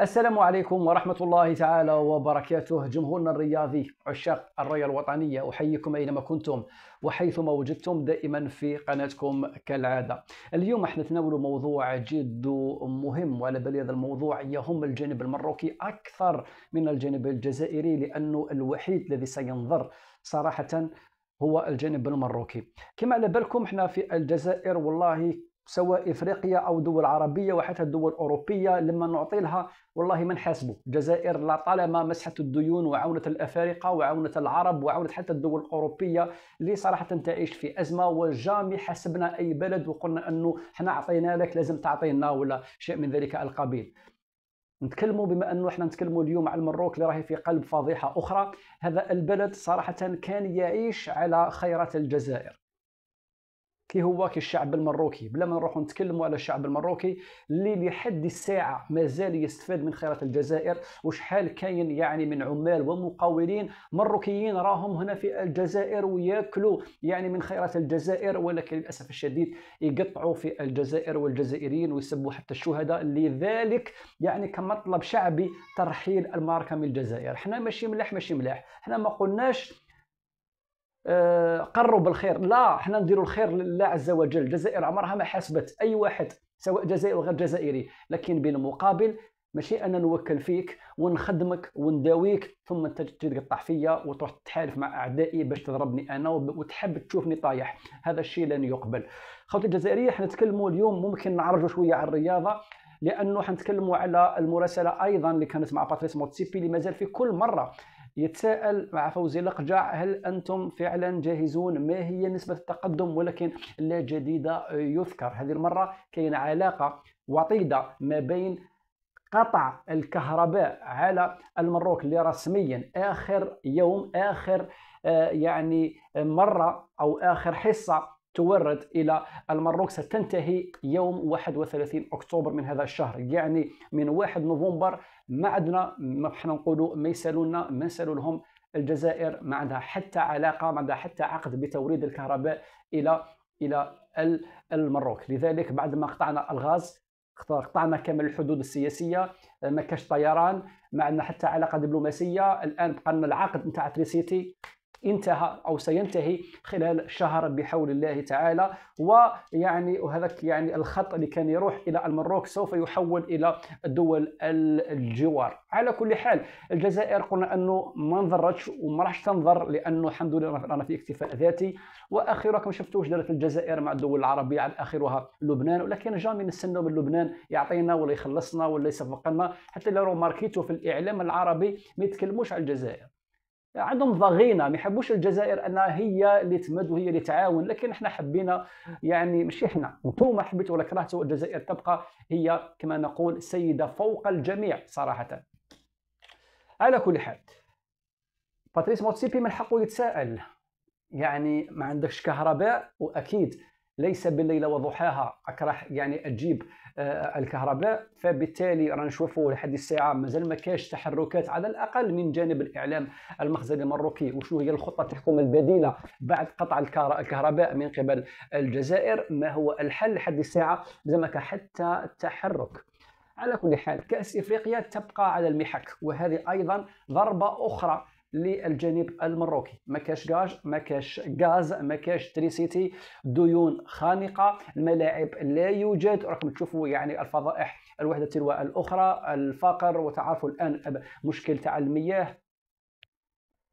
السلام عليكم ورحمة الله تعالى وبركاته جمهورنا الرياضي عشاق الرياضة الوطنية أحييكم أينما كنتم وحيثما وجدتم دائما في قناتكم كالعادة اليوم احنا نتناول موضوع جد مهم وعلى بالي هذا الموضوع يهم الجانب المروكي أكثر من الجانب الجزائري لأنه الوحيد الذي سينظر صراحة هو الجانب المروكي كما على بالكم احنا في الجزائر والله سواء افريقيا او دول عربيه وحتى الدول الاوروبيه لما نعطي لها والله ما نحاسبوا الجزائر لطالما مسحت الديون وعاونت الافارقه وعاونت العرب وعاونت حتى الدول الاوروبيه اللي صراحه تعيش في ازمه وجامي حسبنا اي بلد وقلنا انه حنا اعطينا لك لازم تعطينا ولا شيء من ذلك القبيل نتكلموا بما انه احنا نتكلموا اليوم على المروك اللي راهي في قلب فضيحه اخرى هذا البلد صراحه كان يعيش على خيرات الجزائر كي هو كي الشعب المروكي بلا ما نروحوا نتكلموا على الشعب المروكي اللي لحد الساعه مازال يستفاد من خيرات الجزائر وشحال كاين يعني من عمال ومقاولين مروكيين راهم هنا في الجزائر وياكلوا يعني من خيرات الجزائر ولكن للاسف الشديد يقطعوا في الجزائر والجزائريين ويسبوا حتى الشهداء لذلك يعني كمطلب شعبي ترحيل الماركه من الجزائر حنا ماشي ملاح ماشي ملاح حنا ما قلناش آه، قروا بالخير لا حنا نديروا الخير لله عز وجل الجزائر عمرها ما حاسبت اي واحد سواء جزائري او غير جزائري لكن بالمقابل ماشي انا نوكل فيك ونخدمك ونداويك ثم انت تقطع فيا وتروح تحالف مع اعدائي باش تضربني انا وتحب تشوفني طايح هذا الشيء لن يقبل خوتي الجزائريه حنتكلموا نتكلموا اليوم ممكن نعرجوا شويه على الرياضه لانه حنتكلموا على المراسله ايضا اللي كانت مع باتريس موتسيبي اللي مازال في كل مره يتساءل مع فوزي لقجع هل انتم فعلا جاهزون ما هي نسبه التقدم ولكن لا جديد يذكر هذه المره كاين علاقه وطيده ما بين قطع الكهرباء على المروك اللي رسميا اخر يوم اخر آه، يعني مره او اخر حصه تورد الى المروك ستنتهي يوم 31 اكتوبر من هذا الشهر يعني من 1 نوفمبر ما عندنا ما حنا نقولوا ما يسالونا ما يسالوا لهم الجزائر ما عندها حتى علاقه ما عندها حتى عقد بتوريد الكهرباء الى الى المروك لذلك بعد ما قطعنا الغاز قطعنا كامل الحدود السياسيه ما كاش طيران ما عندنا حتى علاقه دبلوماسيه الان بقى العقد نتاع تريسيتي انتهى او سينتهي خلال شهر بحول الله تعالى ويعني وهذاك يعني الخط اللي كان يروح الى المروك سوف يحول الى دول الجوار على كل حال الجزائر قلنا انه ما نظرتش وما راحش تنظر لانه الحمد لله رانا في اكتفاء ذاتي واخيرا كما شفتوا واش دارت الجزائر مع الدول العربيه على اخرها لبنان ولكن جامي نستناو من لبنان يعطينا ولا يخلصنا ولا يصفق لنا حتى لو ماركيتو في الاعلام العربي ما يتكلموش على الجزائر عندهم ضغينه ما يحبوش الجزائر انها هي اللي تمد وهي اللي تعاون لكن احنا حبينا يعني ماشي احنا انتم حبيتوا ولا كرهتوا الجزائر تبقى هي كما نقول سيده فوق الجميع صراحه على كل حال باتريس موتسيبي من حقه يتساءل يعني ما عندكش كهرباء واكيد ليس بالليل وضحاها اكره يعني اجيب آه، الكهرباء فبالتالي رانا نشوفوا لحد الساعه مازال ما كاش تحركات على الاقل من جانب الاعلام المخزني المروكي وشنو هي الخطه تحكم البديله بعد قطع الكهرباء من قبل الجزائر ما هو الحل لحد الساعه زعما حتى التحرك على كل حال كاس افريقيا تبقى على المحك وهذه ايضا ضربه اخرى للجانب المروكي ما كاش غاز ما كاش غاز ما كاش تريسيتي ديون خانقه الملاعب لا يوجد راكم تشوفوا يعني الفضائح الوحده تلو الاخرى الفقر وتعرفوا الان مشكل تاع المياه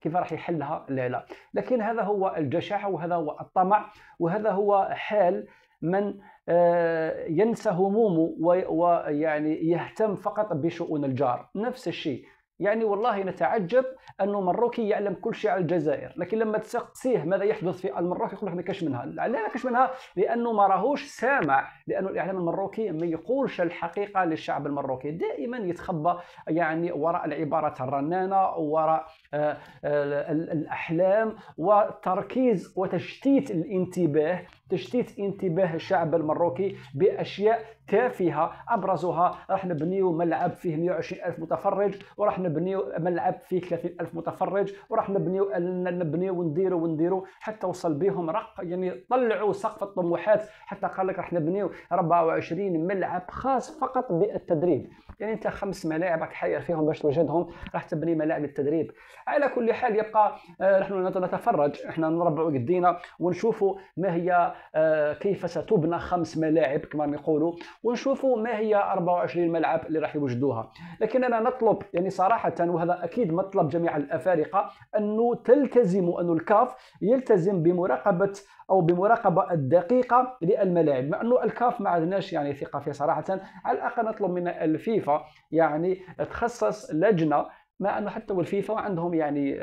كيف راح يحلها لا لا لكن هذا هو الجشع وهذا هو الطمع وهذا هو حال من آه، ينسى همومه ويعني يهتم فقط بشؤون الجار نفس الشيء يعني والله نتعجب انه مروكي يعلم كل شيء على الجزائر لكن لما تسقسيه ماذا يحدث في المروكي يقول لك ما كاش منها لا ما كاش منها لانه ما راهوش سامع لانه الاعلام المروكي ما يقولش الحقيقه للشعب المروكي دائما يتخبى يعني وراء العبارات الرنانه وراء آه، آه، الاحلام وتركيز وتشتيت الانتباه تشتيت انتباه الشعب المروكي باشياء تافهه ابرزها راح نبنيو ملعب فيه 120 الف متفرج وراح نبنيو ملعب فيه 30 الف متفرج وراح نبنيو نبنيو ونديرو ونديرو حتى وصل بهم رق يعني طلعوا سقف الطموحات حتى قال لك راح نبنيو 24 ملعب خاص فقط بالتدريب يعني انت خمس ملاعب راك حاير فيهم باش توجدهم راح تبني ملاعب التدريب على كل حال يبقى آه، نحن نتفرج احنا نربع قدينا ونشوفوا ما هي آه، كيف ستبنى خمس ملاعب كما نقولوا ونشوفوا ما هي 24 ملعب اللي راح يوجدوها لكننا نطلب يعني صراحه وهذا اكيد مطلب جميع الافارقه انه تلتزم انه الكاف يلتزم بمراقبه او بمراقبه الدقيقه للملاعب مع انه الكاف ما عندناش يعني ثقه فيه صراحه على الاقل نطلب من الفيفا الفيفا يعني تخصص لجنه مع انه حتى والفيفا عندهم يعني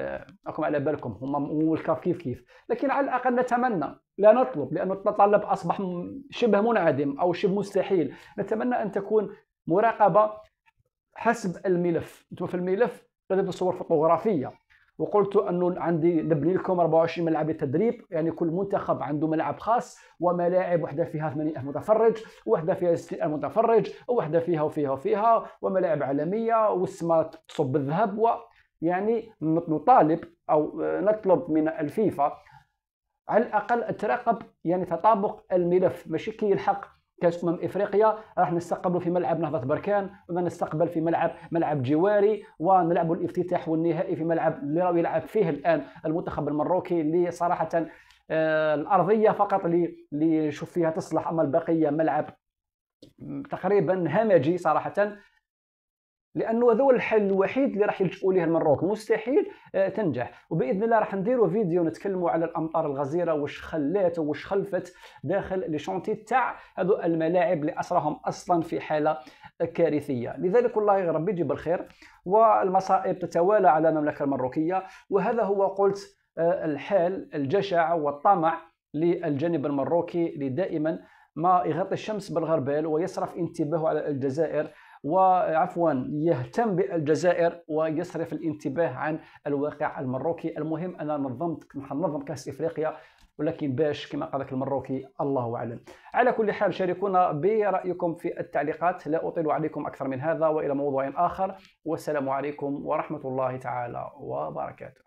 راكم آه، على بالكم هم والكاف كيف كيف لكن على الاقل نتمنى لا نطلب لان التطلب اصبح شبه منعدم او شبه مستحيل نتمنى ان تكون مراقبه حسب الملف انتم في الملف لازم تصور فوتوغرافيه وقلت انه عندي نبني لكم 24 ملعب للتدريب يعني كل منتخب عنده ملعب خاص وملاعب وحده فيها 80 متفرج وحده فيها 60 متفرج وحده فيها وفيها وفيها وملاعب عالميه والسماء تصب الذهب ويعني نطالب او نطلب من الفيفا على الاقل تراقب يعني تطابق الملف ماشي كي يلحق كاس امم افريقيا راح نستقبله في ملعب نهضه بركان نستقبل في ملعب ملعب جواري ونلعب الافتتاح والنهائي في ملعب اللي يلعب فيه الان المنتخب المروكي اللي صراحه آه، الارضيه فقط اللي نشوف فيها تصلح اما البقيه ملعب تقريبا همجي صراحه لانه هذا الحل الوحيد اللي راح يلجؤوا ليه المروك مستحيل آه، تنجح وباذن الله راح نديروا فيديو نتكلموا على الامطار الغزيره واش خلات واش خلفت داخل لي شونتي تاع هذو الملاعب اللي اسراهم اصلا في حاله كارثيه لذلك والله ربي يجيب الخير والمصائب تتوالى على المملكه المروكيه وهذا هو قلت آه، الحال الجشع والطمع للجانب المروكي اللي دائما ما يغطي الشمس بالغربال ويصرف انتباهه على الجزائر وعفوا يهتم بالجزائر ويصرف الانتباه عن الواقع المروكي المهم انا نظمت نظم كاس افريقيا ولكن باش كما قال المروكي الله اعلم على كل حال شاركونا برايكم في التعليقات لا اطيل عليكم اكثر من هذا والى موضوع اخر والسلام عليكم ورحمه الله تعالى وبركاته